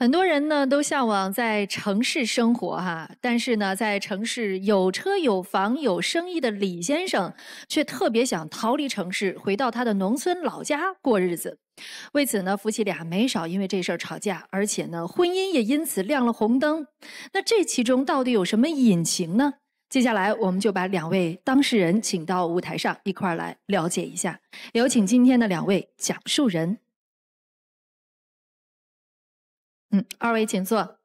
很多人呢都向往在城市生活哈，但是呢，在城市有车有房有生意的李先生却特别想逃离城市，回到他的农村老家过日子。为此呢，夫妻俩没少因为这事儿吵架，而且呢，婚姻也因此亮了红灯。那这其中到底有什么隐情呢？接下来我们就把两位当事人请到舞台上一块儿来了解一下。有请今天的两位讲述人。嗯，二位请坐。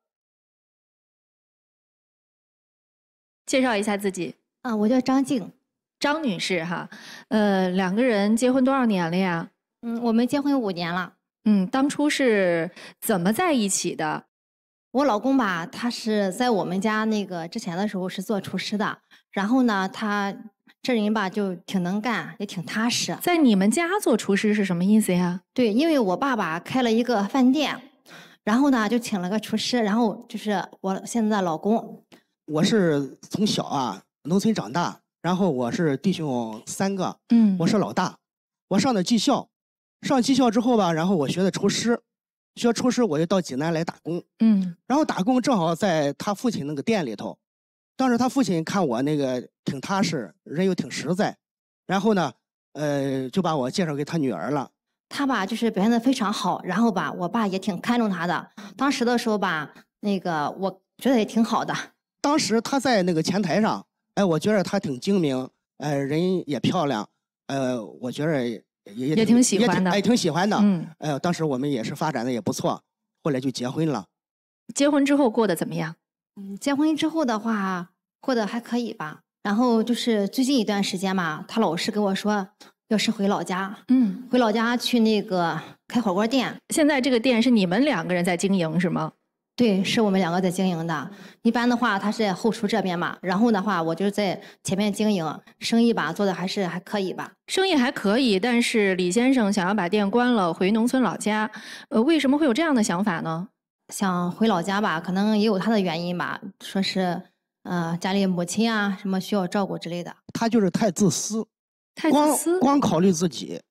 介绍一下自己。啊，我叫张静，张女士哈。呃，两个人结婚多少年了呀？嗯，我们结婚五年了。嗯，当初是怎么在一起的？我老公吧，他是在我们家那个之前的时候是做厨师的。然后呢，他这人吧就挺能干，也挺踏实。在你们家做厨师是什么意思呀？对，因为我爸爸开了一个饭店。然后呢，就请了个厨师，然后就是我现在老公。我是从小啊，农村长大，然后我是弟兄三个，嗯，我是老大。我上的技校，上技校之后吧，然后我学的厨师，学厨师我就到济南来打工，嗯，然后打工正好在他父亲那个店里头。当时他父亲看我那个挺踏实，人又挺实在，然后呢，呃，就把我介绍给他女儿了。他吧，就是表现的非常好，然后吧，我爸也挺看重他的。当时的时候吧，那个我觉得也挺好的。当时他在那个前台上，哎，我觉得他挺精明，哎，人也漂亮，呃，我觉着也也挺喜欢的，哎，挺喜欢的。嗯。哎，当时我们也是发展的也不错。后来就结婚了。结婚之后过得怎么样？嗯，结婚之后的话，过得还可以吧。然后就是最近一段时间嘛，他老是跟我说。要是回老家，嗯，回老家去那个开火锅店。现在这个店是你们两个人在经营是吗？对，是我们两个在经营的。一般的话，他是在后厨这边嘛，然后的话，我就在前面经营。生意吧，做的还是还可以吧。生意还可以，但是李先生想要把店关了，回农村老家。呃，为什么会有这样的想法呢？想回老家吧，可能也有他的原因吧，说是，呃，家里母亲啊什么需要照顾之类的。他就是太自私。太自私，光考虑自己，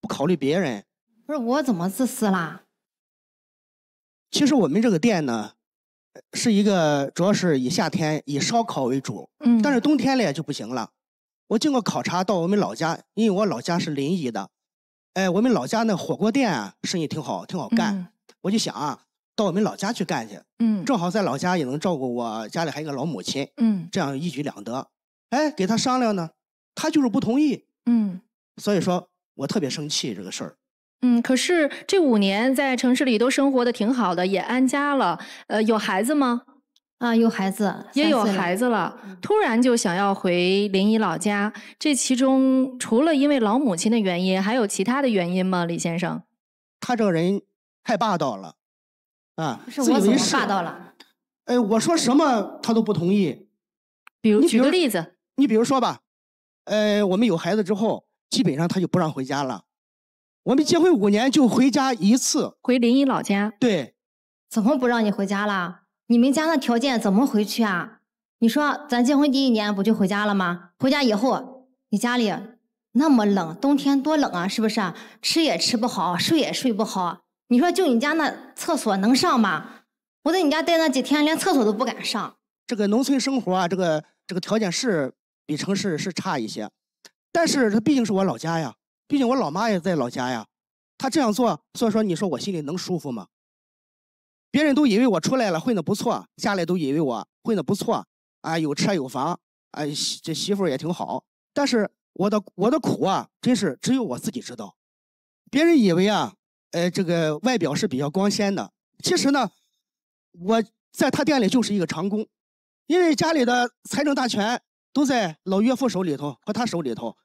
不考虑别人。不是我怎么自私啦？其实我们这个店呢，是一个主要是以夏天以烧烤为主，嗯，但是冬天嘞就不行了。我经过考察，到我们老家，因为我老家是临沂的，哎，我们老家那火锅店啊，生意挺好，挺好干。我就想啊，到我们老家去干去，嗯，正好在老家也能照顾我家里还有个老母亲，嗯，这样一举两得。哎，给他商量呢，他就是不同意。嗯，所以说我特别生气这个事儿。嗯，可是这五年在城市里都生活的挺好的，也安家了。呃，有孩子吗？啊，有孩子，也有孩子了。突然就想要回临沂老家，这其中除了因为老母亲的原因，还有其他的原因吗，李先生？他这个人太霸道了，啊，是我怎么霸道了？哎，我说什么他都不同意。比如，举个例子。你比如说吧。呃，我们有孩子之后，基本上他就不让回家了。我们结婚五年就回家一次，回临沂老家。对，怎么不让你回家了？你们家那条件怎么回去啊？你说咱结婚第一年不就回家了吗？回家以后，你家里那么冷，冬天多冷啊，是不是？吃也吃不好，睡也睡不好。你说就你家那厕所能上吗？我在你家待那几天，连厕所都不敢上。这个农村生活，啊，这个这个条件是。比城市是差一些，但是他毕竟是我老家呀，毕竟我老妈也在老家呀，他这样做，所以说你说我心里能舒服吗？别人都以为我出来了混的不错，家里都以为我混的不错，啊，有车有房，哎，这媳妇也挺好，但是我的我的苦啊，真是只有我自己知道，别人以为啊，呃，这个外表是比较光鲜的，其实呢，我在他店里就是一个长工，因为家里的财政大权。都在老岳父手里头和他手里头，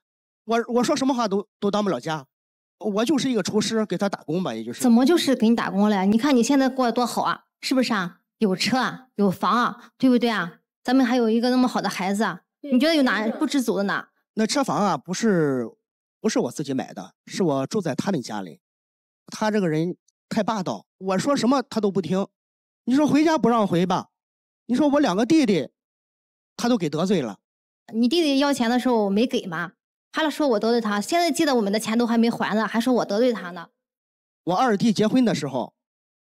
我我说什么话都都当不了家，我就是一个厨师给他打工吧，也就是怎么就是给你打工嘞？你看你现在过得多好啊，是不是啊？有车啊，有房，啊，对不对啊？咱们还有一个那么好的孩子，你觉得有哪不知足的呢？那车房啊，不是不是我自己买的，是我住在他们家里，他这个人太霸道，我说什么他都不听，你说回家不让回吧？你说我两个弟弟，他都给得罪了。你弟弟要钱的时候我没给吗？他来说我得罪他，现在记得我们的钱都还没还呢，还说我得罪他呢。我二弟结婚的时候，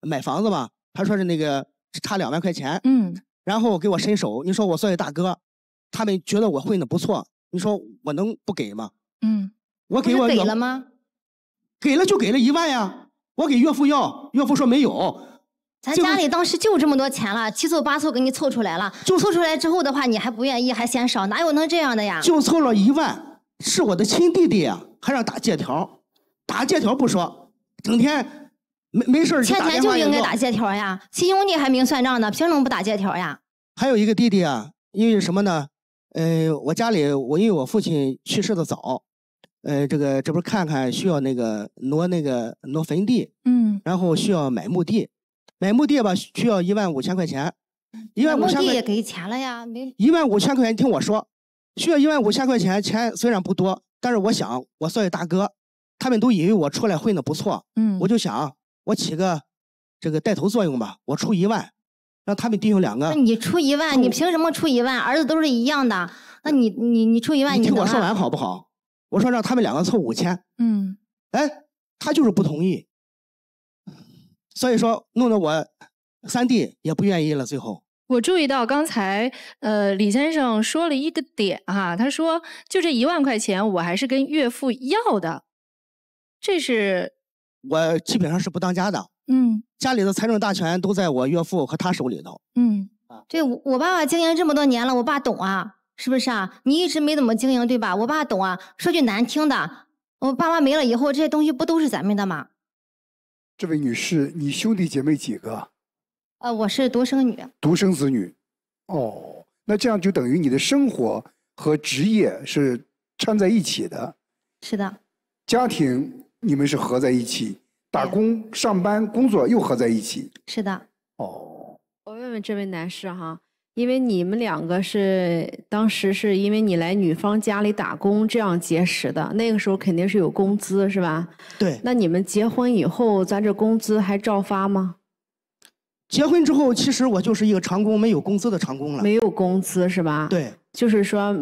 买房子吧，他说是那个差两万块钱，嗯，然后给我伸手，你说我作为大哥，他们觉得我混的不错，你说我能不给吗？嗯，我给我给了吗？给了就给了一万呀，我给岳父要，岳父说没有。咱家里当时就这么多钱了，七凑八凑给你凑出来了。就凑出来之后的话，你还不愿意，还嫌少，哪有能这样的呀？就凑了一万，是我的亲弟弟呀，还让打借条打借条不说，整天没没事儿钱就应该打借条呀，亲兄弟还明算账呢，凭什么不打借条呀？还有一个弟弟啊，因为什么呢？呃，我家里我因为我父亲去世的早，呃，这个这不是看看需要那个挪那个挪坟地，嗯，然后需要买墓地。买墓地吧，需要一万五千块钱。一千墓地也给钱了呀，没。一万五千块钱，你听我说，需要一万五千块钱。钱虽然不多，但是我想，我作为大哥，他们都以为我出来混的不错，嗯，我就想我起个这个带头作用吧，我出一万，让他们弟兄两个。你出一万，你凭什么出一万？儿子都是一样的，那你你你出一万，你听我说完好不好？我说让他们两个凑五千，嗯，哎，他就是不同意。所以说，弄得我三弟也不愿意了。最后，我注意到刚才呃李先生说了一个点哈，他说就这一万块钱，我还是跟岳父要的。这是我基本上是不当家的，嗯，家里的财政大权都在我岳父和他手里头，嗯，对，我爸爸经营这么多年了，我爸懂啊，是不是啊？你一直没怎么经营对吧？我爸懂啊。说句难听的，我爸妈没了以后，这些东西不都是咱们的吗？这位女士，你兄弟姐妹几个？呃，我是独生女，独生子女。哦，那这样就等于你的生活和职业是掺在一起的。是的。家庭你们是合在一起，打工、上班、工作又合在一起。是的。哦。我问问这位男士哈。因为你们两个是当时是因为你来女方家里打工这样结识的，那个时候肯定是有工资是吧？对。那你们结婚以后，咱这工资还照发吗？结婚之后，其实我就是一个长工，没有工资的长工了。没有工资是吧？对。就是说，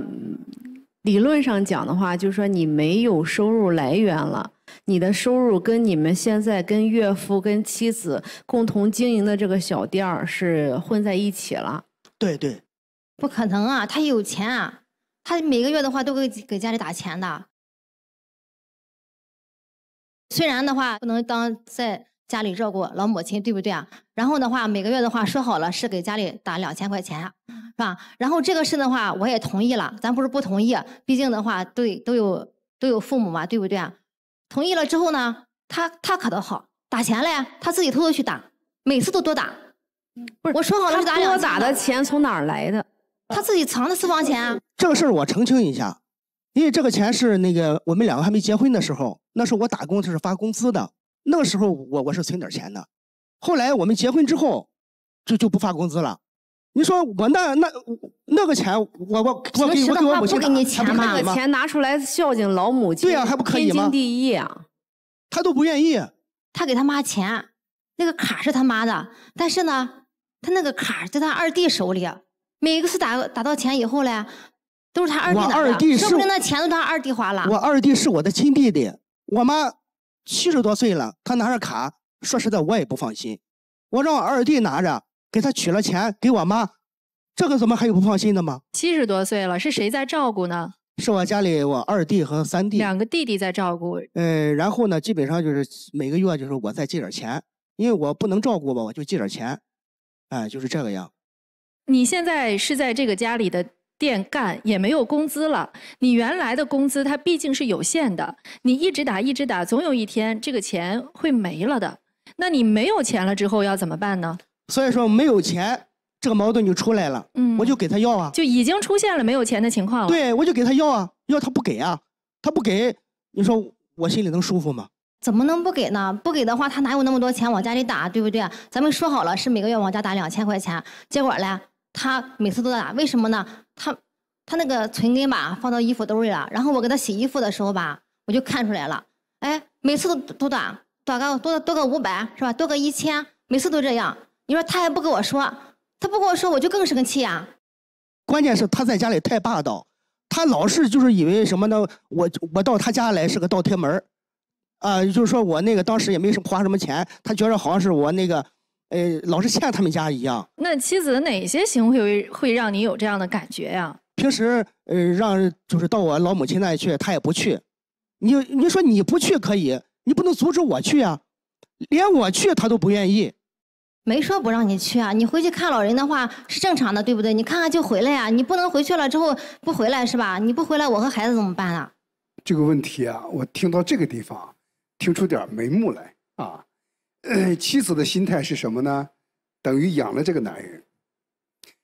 理论上讲的话，就是说你没有收入来源了，你的收入跟你们现在跟岳父跟妻子共同经营的这个小店儿是混在一起了。对对，不可能啊！他有钱啊，他每个月的话都会给家里打钱的。虽然的话不能当在家里照顾老母亲，对不对啊？然后的话每个月的话说好了是给家里打两千块钱，是吧？然后这个事的话我也同意了，咱不是不同意，毕竟的话对都有都有父母嘛，对不对啊？同意了之后呢，他他可倒好打钱嘞，他自己偷偷去打，每次都多打。不是我说好了是打两，我打的钱从哪儿来的？他自己藏的私房钱。啊。这个事儿我澄清一下，因为这个钱是那个我们两个还没结婚的时候，那时候我打工是发工资的，那个时候我我是存点钱的。后来我们结婚之后，就就不发工资了。你说我那那那个钱，我我我给给我母亲，不给你钱吗？那个钱拿出来孝敬老母亲，对呀，还不可以吗？天经地义啊。他都不愿意，他给他妈钱，那个卡是他妈的，但是呢。他那个卡在他二弟手里，每次打打到钱以后嘞，都是他二弟拿是说不定那钱都他二弟花了。我二弟是我的亲弟弟，我妈七十多岁了，他拿着卡，说实在我也不放心。我让我二弟拿着，给他取了钱给我妈，这个怎么还有不放心的吗？七十多岁了，是谁在照顾呢？是我家里我二弟和三弟，两个弟弟在照顾。呃，然后呢，基本上就是每个月就是我再借点钱，因为我不能照顾吧，我就借点钱。哎，就是这个样。你现在是在这个家里的店干，也没有工资了。你原来的工资它毕竟是有限的，你一直打一直打，总有一天这个钱会没了的。那你没有钱了之后要怎么办呢？所以说没有钱，这个矛盾就出来了。嗯，我就给他要啊。就已经出现了没有钱的情况了。对，我就给他要啊，要他不给啊，他不给，你说我心里能舒服吗？怎么能不给呢？不给的话，他哪有那么多钱往家里打，对不对？咱们说好了是每个月往家打两千块钱，结果嘞，他每次都打，为什么呢？他，他那个存根吧，放到衣服兜里了。然后我给他洗衣服的时候吧，我就看出来了，哎，每次都都打，打个多多个五百是吧？多个一千，每次都这样。你说他还不跟我说，他不跟我说，我就更生气呀。关键是他在家里太霸道，他老是就是以为什么呢？我我到他家来是个倒贴门儿。啊，就是说我那个当时也没什么花什么钱，他觉着好像是我那个，呃，老是欠他们家一样。那妻子哪些行为会让你有这样的感觉呀？平时，呃，让就是到我老母亲那里去，他也不去。你你说你不去可以，你不能阻止我去啊。连我去他都不愿意。没说不让你去啊，你回去看老人的话是正常的，对不对？你看看就回来呀，你不能回去了之后不回来是吧？你不回来，我和孩子怎么办啊？这个问题啊，我听到这个地方。听出点眉目来啊！妻子的心态是什么呢？等于养了这个男人。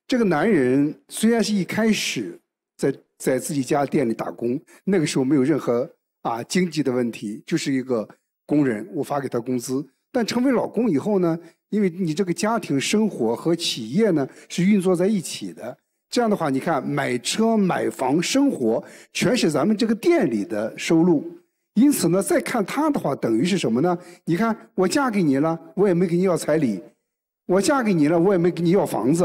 这个男人虽然是一开始在在自己家店里打工，那个时候没有任何啊经济的问题，就是一个工人，我发给他工资。但成为老公以后呢，因为你这个家庭生活和企业呢是运作在一起的，这样的话，你看买车买房生活，全是咱们这个店里的收入。因此呢，再看他的话，等于是什么呢？你看，我嫁给你了，我也没给你要彩礼；我嫁给你了，我也没给你要房子；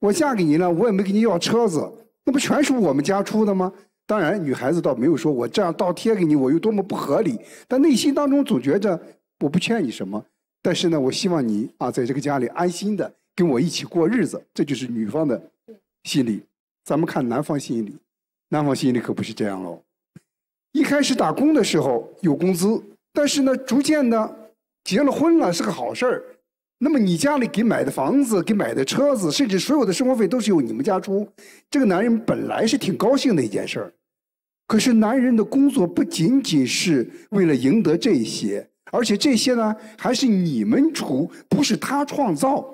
我嫁给你了，我也没给你要车子。那不全是我们家出的吗？当然，女孩子倒没有说我这样倒贴给你，我有多么不合理。但内心当中总觉着我不欠你什么，但是呢，我希望你啊，在这个家里安心的跟我一起过日子。这就是女方的心理。咱们看男方心理，男方心理可不是这样喽。一开始打工的时候有工资，但是呢，逐渐的结了婚了是个好事儿。那么你家里给买的房子、给买的车子，甚至所有的生活费都是由你们家出。这个男人本来是挺高兴的一件事儿，可是男人的工作不仅仅是为了赢得这些，而且这些呢还是你们出，不是他创造。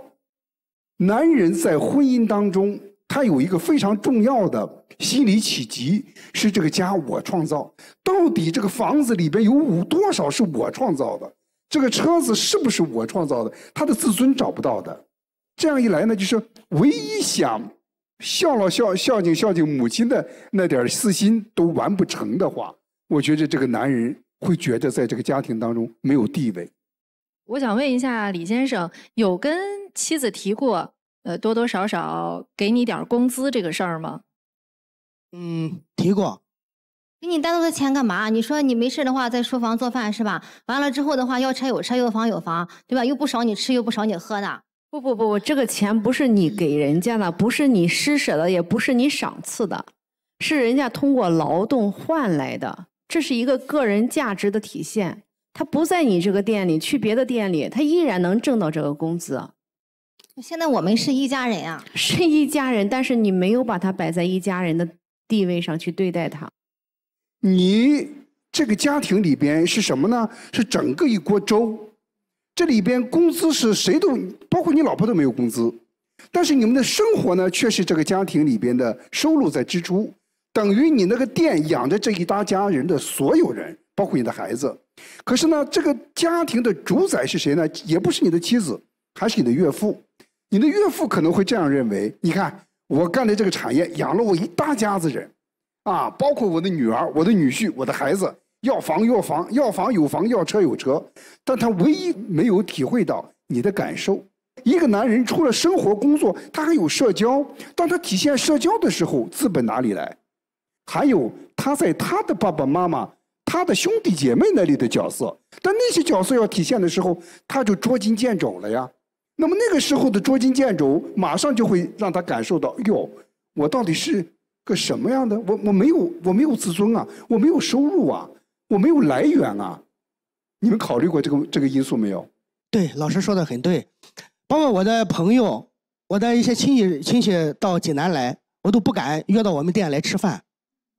男人在婚姻当中，他有一个非常重要的。心理起急，是这个家我创造，到底这个房子里边有五多少是我创造的？这个车子是不是我创造的？他的自尊找不到的，这样一来呢，就是唯一想孝老孝孝敬孝敬母亲的那点私心都完不成的话，我觉得这个男人会觉得在这个家庭当中没有地位。我想问一下，李先生有跟妻子提过，呃，多多少少给你点工资这个事儿吗？嗯，提过，给你单独的钱干嘛？你说你没事的话，在书房做饭是吧？完了之后的话，要车有车，要房有房，对吧？又不少你吃，又不少你喝的。不不不不，这个钱不是你给人家的，不是你施舍的，也不是你赏赐的，是人家通过劳动换来的，这是一个个人价值的体现。他不在你这个店里，去别的店里，他依然能挣到这个工资。现在我们是一家人啊，是一家人，但是你没有把它摆在一家人的。地位上去对待他，你这个家庭里边是什么呢？是整个一锅粥，这里边工资是谁都包括你老婆都没有工资，但是你们的生活呢，却是这个家庭里边的收入在支出，等于你那个店养着这一大家人的所有人，包括你的孩子。可是呢，这个家庭的主宰是谁呢？也不是你的妻子，还是你的岳父。你的岳父可能会这样认为，你看。我干的这个产业养了我一大家子人，啊，包括我的女儿、我的女婿、我的孩子，要房要房要房有房，要车有车，但他唯一没有体会到你的感受。一个男人除了生活工作，他还有社交。当他体现社交的时候，资本哪里来？还有他在他的爸爸妈妈、他的兄弟姐妹那里的角色，但那些角色要体现的时候，他就捉襟见肘了呀。那么那个时候的捉襟见肘，马上就会让他感受到哟，我到底是个什么样的？我我没有我没有自尊啊，我没有收入啊，我没有来源啊。你们考虑过这个这个因素没有？对，老师说的很对。包括我的朋友，我的一些亲戚亲戚到济南来，我都不敢约到我们店来吃饭，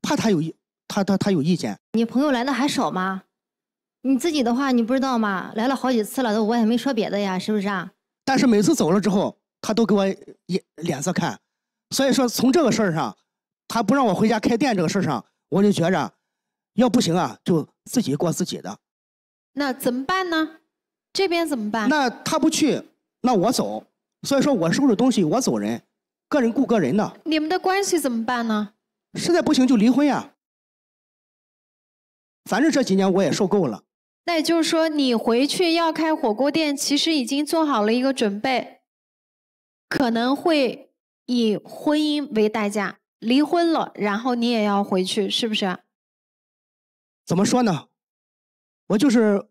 怕他有意，他他他有意见。你朋友来的还少吗？你自己的话你不知道吗？来了好几次了，都我也没说别的呀，是不是啊？但是每次走了之后，他都给我脸脸色看，所以说从这个事儿上，他不让我回家开店这个事儿上，我就觉着要不行啊，就自己过自己的。那怎么办呢？这边怎么办？那他不去，那我走。所以说，我收拾东西，我走人，个人顾个人的。你们的关系怎么办呢？实在不行就离婚呀。反正这几年我也受够了。那也就是说，你回去要开火锅店，其实已经做好了一个准备，可能会以婚姻为代价，离婚了，然后你也要回去，是不是？怎么说呢？我就是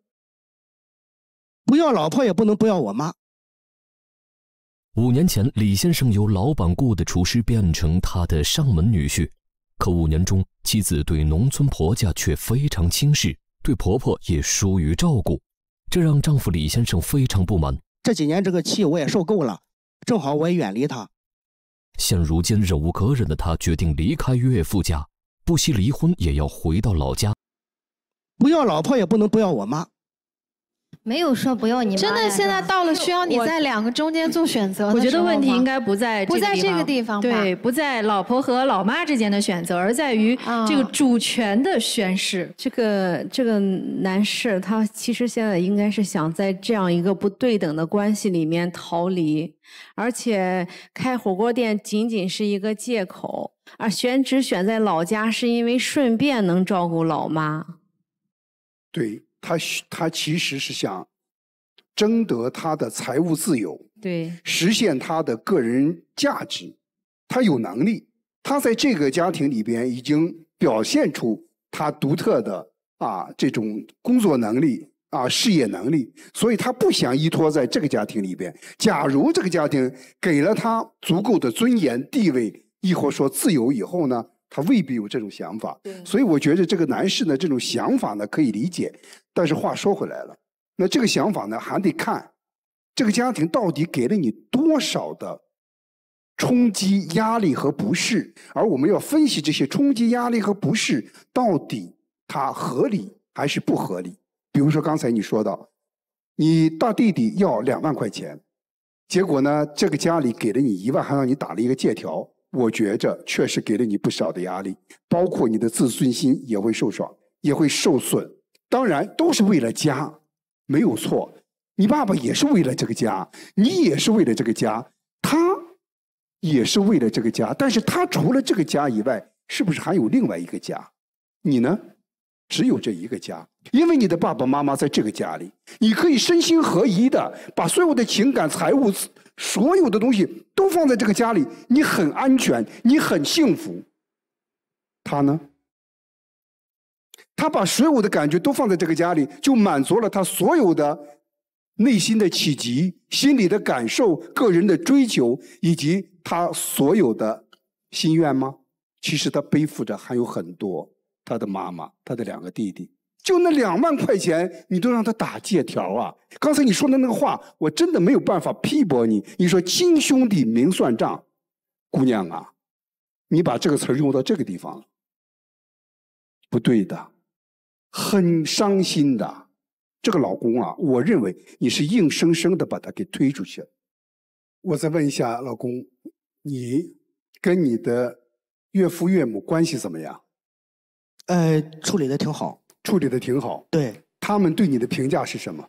不要老婆，也不能不要我妈。五年前，李先生由老板雇的厨师变成他的上门女婿，可五年中，妻子对农村婆家却非常轻视。对婆婆也疏于照顾，这让丈夫李先生非常不满。这几年这个气我也受够了，正好我也远离他。现如今忍无可忍的他，决定离开岳父家，不惜离婚也要回到老家。不要老婆也不能不要我妈。没有说不要你，真的现在到了需要你在两个中间做选择我觉得问题应该不在不在这个地方，对，不在老婆和老妈之间的选择，而在于这个主权的宣誓。这个这个男士他其实现在应该是想在这样一个不对等的关系里面逃离，而且开火锅店仅仅是一个借口，而选址选在老家是因为顺便能照顾老妈。对。他他其实是想争得他的财务自由，对，实现他的个人价值。他有能力，他在这个家庭里边已经表现出他独特的啊这种工作能力啊事业能力，所以他不想依托在这个家庭里边。假如这个家庭给了他足够的尊严、地位，亦或说自由以后呢？他未必有这种想法，所以我觉得这个男士呢，这种想法呢可以理解。但是话说回来了，那这个想法呢，还得看这个家庭到底给了你多少的冲击、压力和不适。而我们要分析这些冲击、压力和不适，到底它合理还是不合理。比如说刚才你说到，你大弟弟要两万块钱，结果呢，这个家里给了你一万，还让你打了一个借条。我觉着确实给了你不少的压力，包括你的自尊心也会受伤，也会受损。当然都是为了家，没有错。你爸爸也是为了这个家，你也是为了这个家，他也是为了这个家。但是他除了这个家以外，是不是还有另外一个家？你呢？只有这一个家，因为你的爸爸妈妈在这个家里，你可以身心合一的把所有的情感、财物。所有的东西都放在这个家里，你很安全，你很幸福。他呢？他把所有的感觉都放在这个家里，就满足了他所有的内心的企及、心理的感受、个人的追求以及他所有的心愿吗？其实他背负着还有很多，他的妈妈，他的两个弟弟。就那两万块钱，你都让他打借条啊？刚才你说的那个话，我真的没有办法批驳你。你说亲兄弟明算账，姑娘啊，你把这个词用到这个地方了，不对的，很伤心的。这个老公啊，我认为你是硬生生的把他给推出去了。我再问一下老公，你跟你的岳父岳母关系怎么样？呃，处理的挺好。处理的挺好。对，他们对你的评价是什么？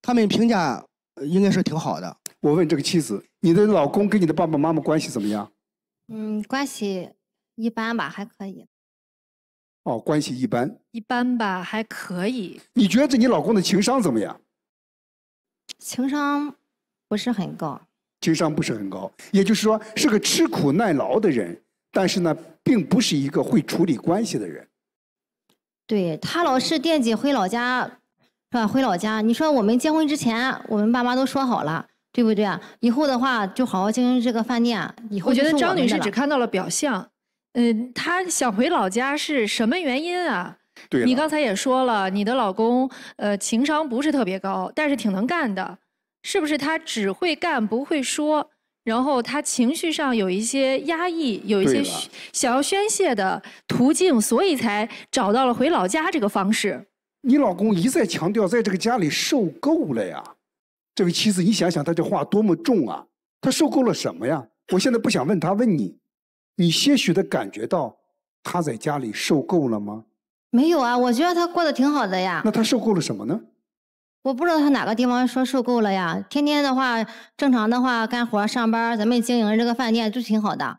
他们评价应该是挺好的。我问这个妻子，你的老公跟你的爸爸妈妈关系怎么样？嗯，关系一般吧，还可以。哦，关系一般。一般吧，还可以。你觉得你老公的情商怎么样？情商不是很高。情商不是很高，也就是说是个吃苦耐劳的人，但是呢，并不是一个会处理关系的人。对他老是惦记回老家，是吧？回老家，你说我们结婚之前，我们爸妈都说好了，对不对啊？以后的话就好好经营这个饭店。我觉得张女士只看到了表象，嗯，她想回老家是什么原因啊？对，你刚才也说了，你的老公呃情商不是特别高，但是挺能干的，是不是他只会干不会说？然后他情绪上有一些压抑，有一些想要宣泄的途径，所以才找到了回老家这个方式。你老公一再强调，在这个家里受够了呀，这位妻子，你想想他这话多么重啊！他受够了什么呀？我现在不想问他，问你，你些许的感觉到他在家里受够了吗？没有啊，我觉得他过得挺好的呀。那他受够了什么呢？我不知道他哪个地方说受够了呀？天天的话，正常的话，干活、上班，咱们经营这个饭店都挺好的。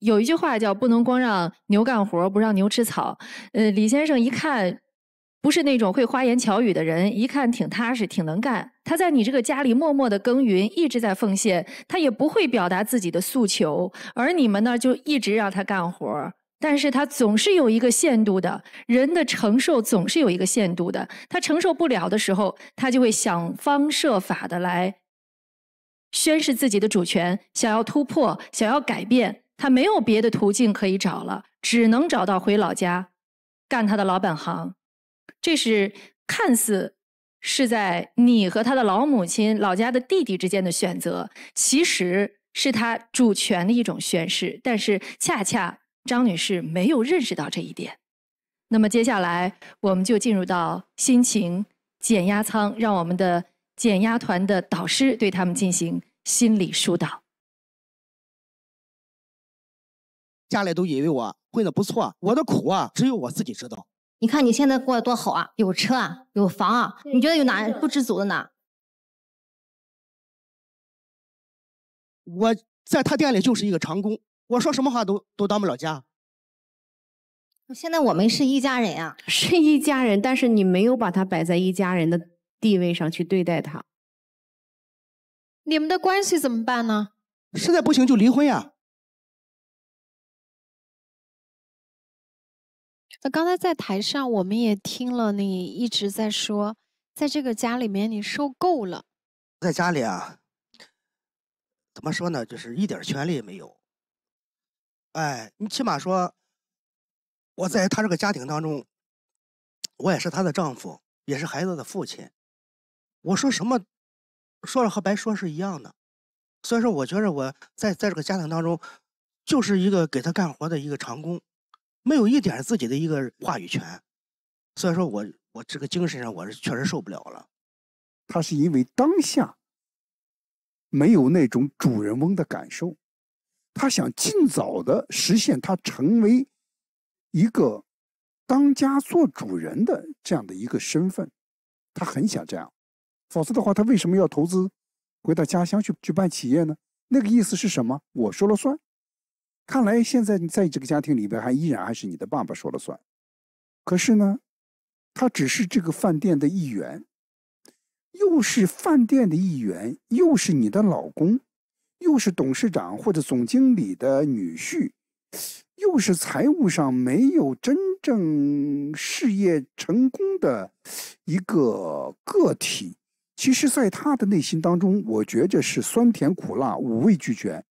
有一句话叫“不能光让牛干活，不让牛吃草”。呃，李先生一看，不是那种会花言巧语的人，一看挺踏实，挺能干。他在你这个家里默默的耕耘，一直在奉献。他也不会表达自己的诉求，而你们呢，就一直让他干活。但是他总是有一个限度的，人的承受总是有一个限度的。他承受不了的时候，他就会想方设法的来宣誓自己的主权，想要突破，想要改变。他没有别的途径可以找了，只能找到回老家干他的老本行。这是看似是在你和他的老母亲、老家的弟弟之间的选择，其实是他主权的一种宣誓。但是恰恰。张女士没有认识到这一点，那么接下来我们就进入到心情减压舱，让我们的减压团的导师对他们进行心理疏导。家里都以为我混的不错，我的苦啊，只有我自己知道。你看你现在过得多好啊，有车啊，有房啊，你觉得有哪不知足的呢？我在他店里就是一个长工。我说什么话都都当不了家。现在我们是一家人呀，是一家人，但是你没有把他摆在一家人的地位上去对待他。你们的关系怎么办呢？实在不行就离婚呀。那刚才在台上我们也听了你一直在说，在这个家里面你受够了。在家里啊，怎么说呢？就是一点权利也没有。哎，你起码说，我在他这个家庭当中，我也是他的丈夫，也是孩子的父亲。我说什么，说了和白说是一样的。所以说，我觉着我在在这个家庭当中，就是一个给他干活的一个长工，没有一点自己的一个话语权。所以说我我这个精神上我是确实受不了了。他是因为当下没有那种主人翁的感受。他想尽早的实现他成为一个当家做主人的这样的一个身份，他很想这样，否则的话，他为什么要投资回到家乡去去办企业呢？那个意思是什么？我说了算。看来现在你在这个家庭里边，还依然还是你的爸爸说了算。可是呢，他只是这个饭店的一员，又是饭店的一员，又是你的老公。又是董事长或者总经理的女婿，又是财务上没有真正事业成功的，一个个体。其实，在他的内心当中，我觉着是酸甜苦辣五味俱全。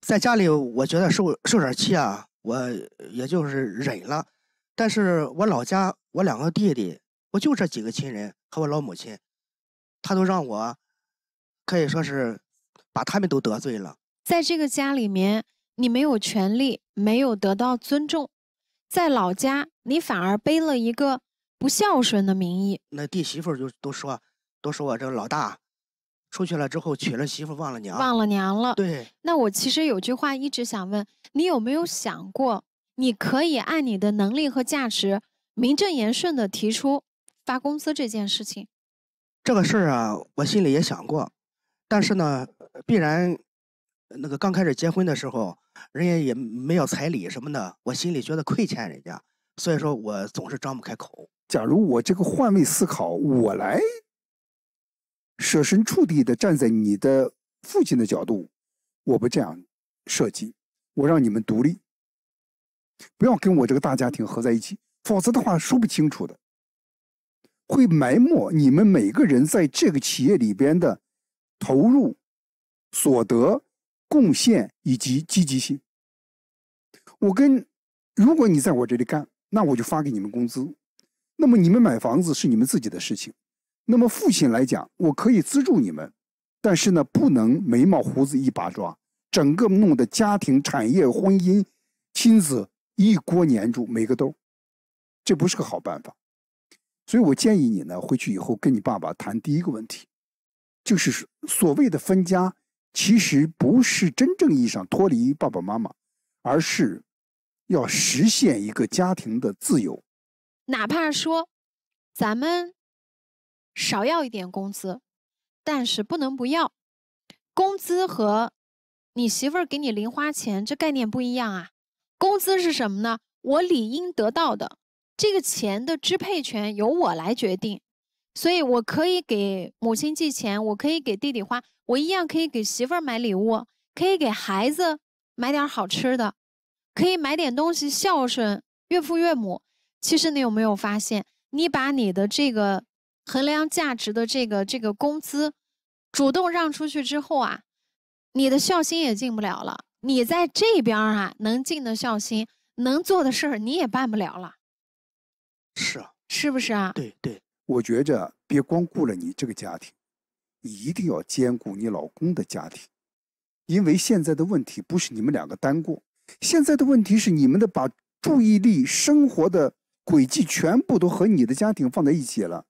在家里，我觉得受受点气啊，我也就是忍了。但是我老家，我两个弟弟，我就这几个亲人和我老母亲，他都让我可以说是。把他们都得罪了，在这个家里面，你没有权利，没有得到尊重，在老家你反而背了一个不孝顺的名义。那弟媳妇就都说，都说我这个老大，出去了之后娶了媳妇，忘了娘，忘了娘了。对，那我其实有句话一直想问你，有没有想过，你可以按你的能力和价值，名正言顺的提出发工资这件事情？这个事儿啊，我心里也想过，但是呢。必然，那个刚开始结婚的时候，人家也没要彩礼什么的，我心里觉得亏欠人家，所以说我总是张不开口。假如我这个换位思考，我来设身处地的站在你的父亲的角度，我不这样设计，我让你们独立，不要跟我这个大家庭合在一起，否则的话说不清楚的，会埋没你们每个人在这个企业里边的投入。所得、贡献以及积极性，我跟，如果你在我这里干，那我就发给你们工资。那么你们买房子是你们自己的事情。那么父亲来讲，我可以资助你们，但是呢，不能眉毛胡子一把抓，整个弄的家庭、产业、婚姻、亲子一锅粘住，没个兜，这不是个好办法。所以我建议你呢，回去以后跟你爸爸谈第一个问题，就是所谓的分家。其实不是真正意义上脱离爸爸妈妈，而是要实现一个家庭的自由。哪怕说咱们少要一点工资，但是不能不要工资和你媳妇儿给你零花钱这概念不一样啊。工资是什么呢？我理应得到的，这个钱的支配权由我来决定。所以，我可以给母亲寄钱，我可以给弟弟花，我一样可以给媳妇儿买礼物，可以给孩子买点好吃的，可以买点东西孝顺岳父岳母。其实，你有没有发现，你把你的这个衡量价值的这个这个工资主动让出去之后啊，你的孝心也进不了了。你在这边啊，能尽的孝心，能做的事儿你也办不了了。是啊，是不是啊？对对。我觉着别光顾了你这个家庭，你一定要兼顾你老公的家庭，因为现在的问题不是你们两个单过，现在的问题是你们的把注意力生活的轨迹全部都和你的家庭放在一起了。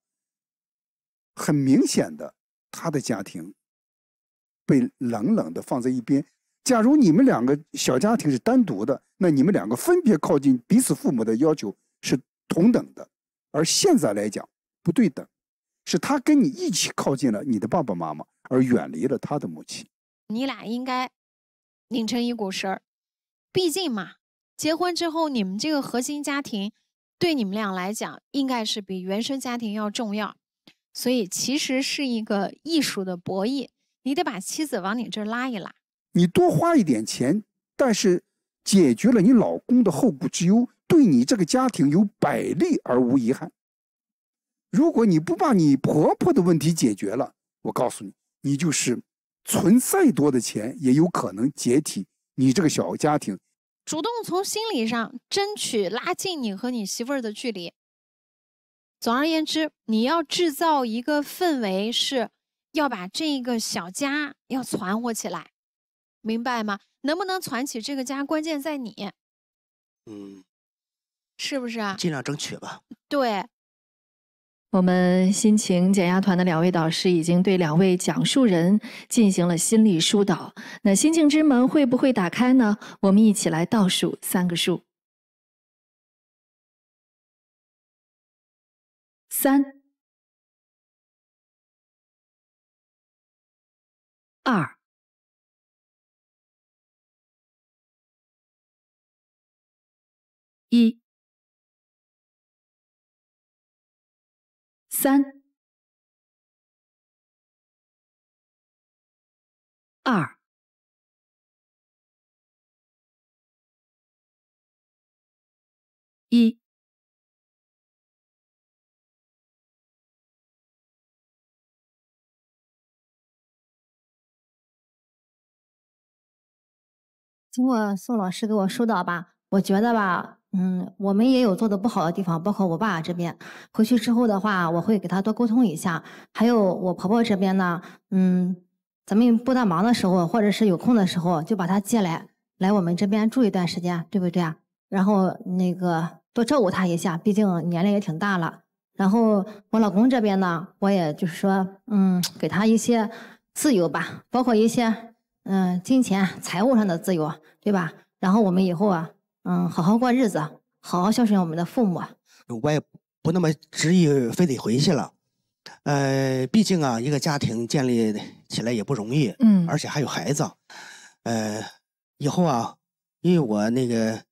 很明显的，他的家庭被冷冷的放在一边。假如你们两个小家庭是单独的，那你们两个分别靠近彼此父母的要求是同等的，而现在来讲。不对等，是他跟你一起靠近了你的爸爸妈妈，而远离了他的母亲。你俩应该拧成一股绳儿，毕竟嘛，结婚之后你们这个核心家庭对你们俩来讲，应该是比原生家庭要重要。所以其实是一个艺术的博弈，你得把妻子往你这儿拉一拉，你多花一点钱，但是解决了你老公的后顾之忧，对你这个家庭有百利而无一害。如果你不把你婆婆的问题解决了，我告诉你，你就是存再多的钱，也有可能解体你这个小家庭。主动从心理上争取拉近你和你媳妇儿的距离。总而言之，你要制造一个氛围，是要把这个小家要攒活起来，明白吗？能不能攒起这个家，关键在你。嗯，是不是啊？尽量争取吧。对。我们心情减压团的两位导师已经对两位讲述人进行了心理疏导。那心情之门会不会打开呢？我们一起来倒数三个数：三、二、一。三、二、一，经过宋老师给我疏导吧，我觉得吧。嗯，我们也有做的不好的地方，包括我爸这边，回去之后的话，我会给他多沟通一下。还有我婆婆这边呢，嗯，咱们不大忙的时候，或者是有空的时候，就把他接来，来我们这边住一段时间，对不对啊？然后那个多照顾他一下，毕竟年龄也挺大了。然后我老公这边呢，我也就是说，嗯，给他一些自由吧，包括一些嗯金钱、财务上的自由，对吧？然后我们以后啊。嗯，好好过日子，好好孝顺我们的父母。我也不那么执意非得回去了。呃，毕竟啊，一个家庭建立起来也不容易，嗯，而且还有孩子。呃，以后啊，因为我那个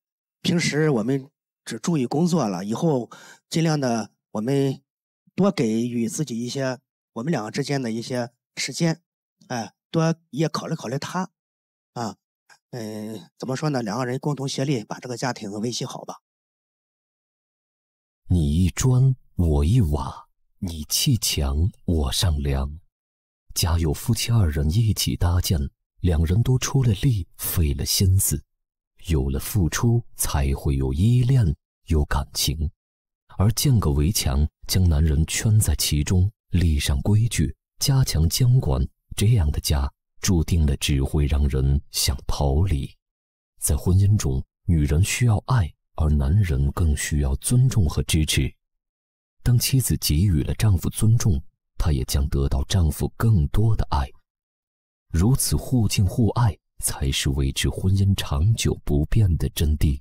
平时我们只注意工作了，以后尽量的我们多给予自己一些我们两个之间的一些时间，哎，多也考虑考虑他，啊。嗯，怎么说呢？两个人共同协力把这个家庭维系好吧。你一砖，我一瓦，你砌墙，我上梁，家有夫妻二人一起搭建，两人都出了力，费了心思，有了付出，才会有依恋，有感情。而建个围墙，将男人圈在其中，立上规矩，加强监管，这样的家。注定了只会让人想逃离。在婚姻中，女人需要爱，而男人更需要尊重和支持。当妻子给予了丈夫尊重，她也将得到丈夫更多的爱。如此互敬互爱，才是维持婚姻长久不变的真谛。